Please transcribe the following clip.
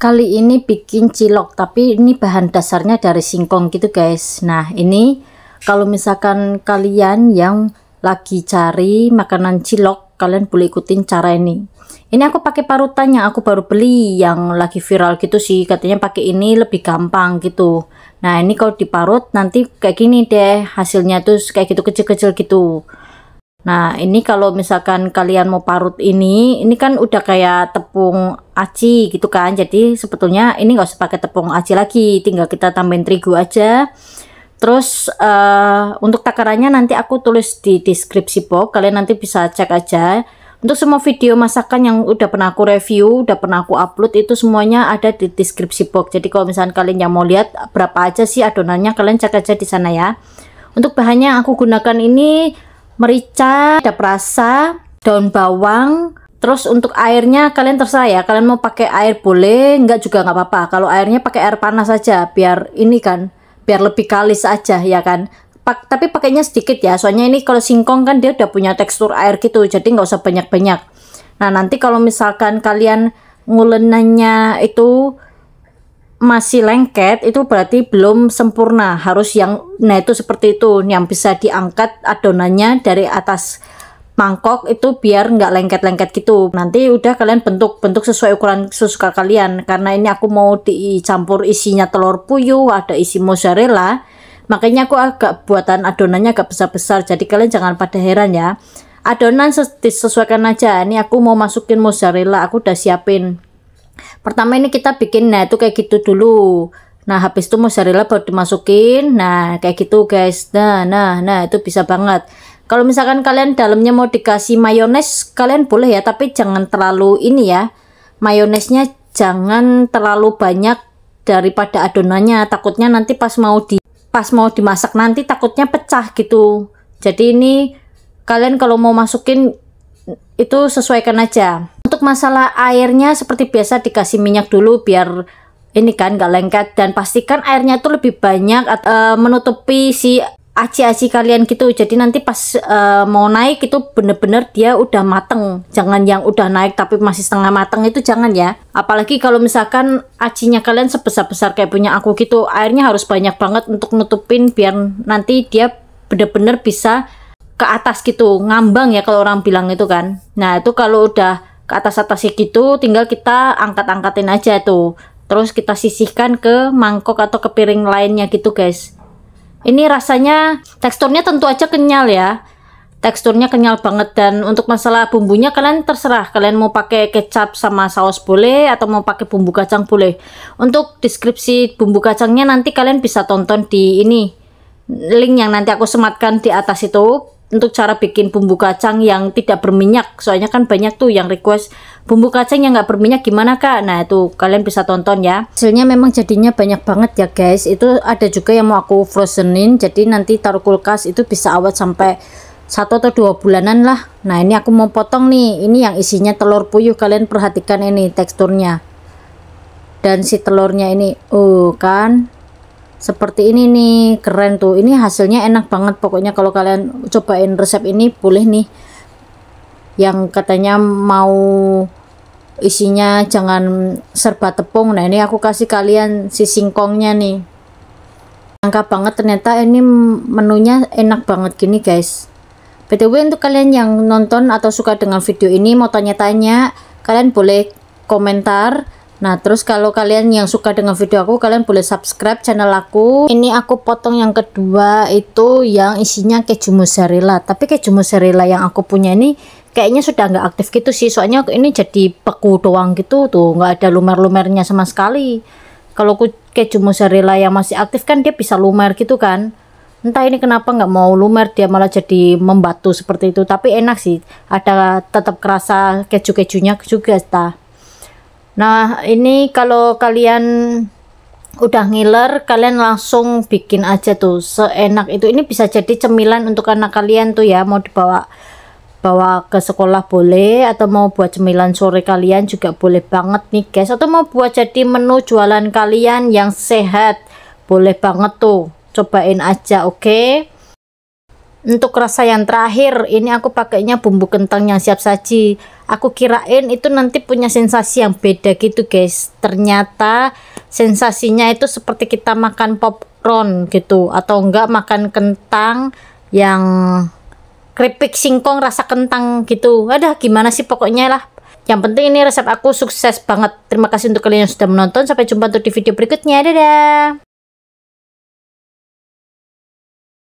kali ini bikin cilok tapi ini bahan dasarnya dari singkong gitu guys nah ini kalau misalkan kalian yang lagi cari makanan cilok kalian boleh ikutin cara ini ini aku pakai parutan yang aku baru beli yang lagi viral gitu sih katanya pakai ini lebih gampang gitu nah ini kalau diparut nanti kayak gini deh hasilnya tuh kayak gitu kecil-kecil gitu Nah, ini kalau misalkan kalian mau parut ini, ini kan udah kayak tepung aci gitu kan. Jadi sebetulnya ini gak usah pakai tepung aci lagi, tinggal kita tambahin terigu aja. Terus uh, untuk takarannya nanti aku tulis di deskripsi box, kalian nanti bisa cek aja. Untuk semua video masakan yang udah pernah aku review, udah pernah aku upload itu semuanya ada di deskripsi box. Jadi kalau misalkan kalian yang mau lihat berapa aja sih adonannya, kalian cek aja di sana ya. Untuk bahannya aku gunakan ini merica, ada perasa, daun bawang, Terus untuk airnya kalian terserah ya, kalian mau pakai air boleh, enggak juga enggak apa-apa. Kalau airnya pakai air panas saja, biar ini kan, biar lebih kalis aja ya kan. Pak, tapi pakainya sedikit ya, soalnya ini kalau singkong kan dia udah punya tekstur air gitu, jadi enggak usah banyak-banyak. Nah nanti kalau misalkan kalian ngulenannya itu masih lengket itu berarti belum sempurna harus yang nah itu seperti itu yang bisa diangkat adonannya dari atas mangkok itu biar nggak lengket-lengket gitu nanti udah kalian bentuk bentuk sesuai ukuran sesuka kalian karena ini aku mau dicampur isinya telur puyuh ada isi mozzarella makanya aku agak buatan adonannya agak besar-besar jadi kalian jangan pada heran ya adonan ses disesuaikan aja ini aku mau masukin mozzarella aku udah siapin pertama ini kita bikin nah itu kayak gitu dulu nah habis itu mozzarella baru dimasukin nah kayak gitu guys nah nah nah itu bisa banget kalau misalkan kalian dalamnya mau dikasih mayones kalian boleh ya tapi jangan terlalu ini ya mayonesnya jangan terlalu banyak daripada adonannya takutnya nanti pas mau di pas mau dimasak nanti takutnya pecah gitu jadi ini kalian kalau mau masukin itu sesuaikan aja untuk masalah airnya seperti biasa dikasih minyak dulu biar ini kan gak lengket dan pastikan airnya itu lebih banyak uh, menutupi si aci-aci kalian gitu jadi nanti pas uh, mau naik itu bener-bener dia udah mateng jangan yang udah naik tapi masih setengah mateng itu jangan ya apalagi kalau misalkan acinya kalian sebesar-besar kayak punya aku gitu airnya harus banyak banget untuk nutupin biar nanti dia bener-bener bisa ke atas gitu ngambang ya kalau orang bilang itu kan nah itu kalau udah ke atas atasnya gitu tinggal kita angkat angkatin aja tuh terus kita sisihkan ke mangkok atau ke piring lainnya gitu guys ini rasanya teksturnya tentu aja kenyal ya teksturnya kenyal banget dan untuk masalah bumbunya kalian terserah kalian mau pakai kecap sama saus boleh atau mau pakai bumbu kacang boleh untuk deskripsi bumbu kacangnya nanti kalian bisa tonton di ini link yang nanti aku sematkan di atas itu untuk cara bikin bumbu kacang yang tidak berminyak soalnya kan banyak tuh yang request bumbu kacang yang nggak berminyak gimana kak nah itu kalian bisa tonton ya hasilnya memang jadinya banyak banget ya guys itu ada juga yang mau aku frozenin jadi nanti taruh kulkas itu bisa awet sampai satu atau dua bulanan lah nah ini aku mau potong nih ini yang isinya telur puyuh kalian perhatikan ini teksturnya dan si telurnya ini oh kan seperti ini nih keren tuh ini hasilnya enak banget pokoknya kalau kalian cobain resep ini boleh nih yang katanya mau isinya jangan serba tepung nah ini aku kasih kalian si singkongnya nih angka banget ternyata ini menunya enak banget gini guys btw untuk kalian yang nonton atau suka dengan video ini mau tanya-tanya kalian boleh komentar Nah, terus kalau kalian yang suka dengan video aku, kalian boleh subscribe channel aku. Ini aku potong yang kedua itu yang isinya keju mozzarella. Tapi keju mozzarella yang aku punya ini kayaknya sudah nggak aktif gitu sih. Soalnya ini jadi beku doang gitu tuh, nggak ada lumer-lumernya sama sekali. Kalau keju mozzarella yang masih aktif kan dia bisa lumer gitu kan. Entah ini kenapa nggak mau lumer dia malah jadi membatu seperti itu. Tapi enak sih, ada tetap kerasa keju-kejunya juga. Tah. Nah, ini kalau kalian udah ngiler, kalian langsung bikin aja tuh seenak itu. Ini bisa jadi cemilan untuk anak kalian tuh ya, mau dibawa bawa ke sekolah boleh atau mau buat cemilan sore kalian juga boleh banget nih guys atau mau buat jadi menu jualan kalian yang sehat boleh banget tuh cobain aja oke okay? Untuk rasa yang terakhir, ini aku pakainya bumbu kentang yang siap saji. Aku kirain itu nanti punya sensasi yang beda gitu guys. Ternyata sensasinya itu seperti kita makan popcorn gitu. Atau enggak makan kentang yang keripik singkong rasa kentang gitu. Ada gimana sih pokoknya lah. Yang penting ini resep aku sukses banget. Terima kasih untuk kalian yang sudah menonton. Sampai jumpa untuk di video berikutnya. Dadah!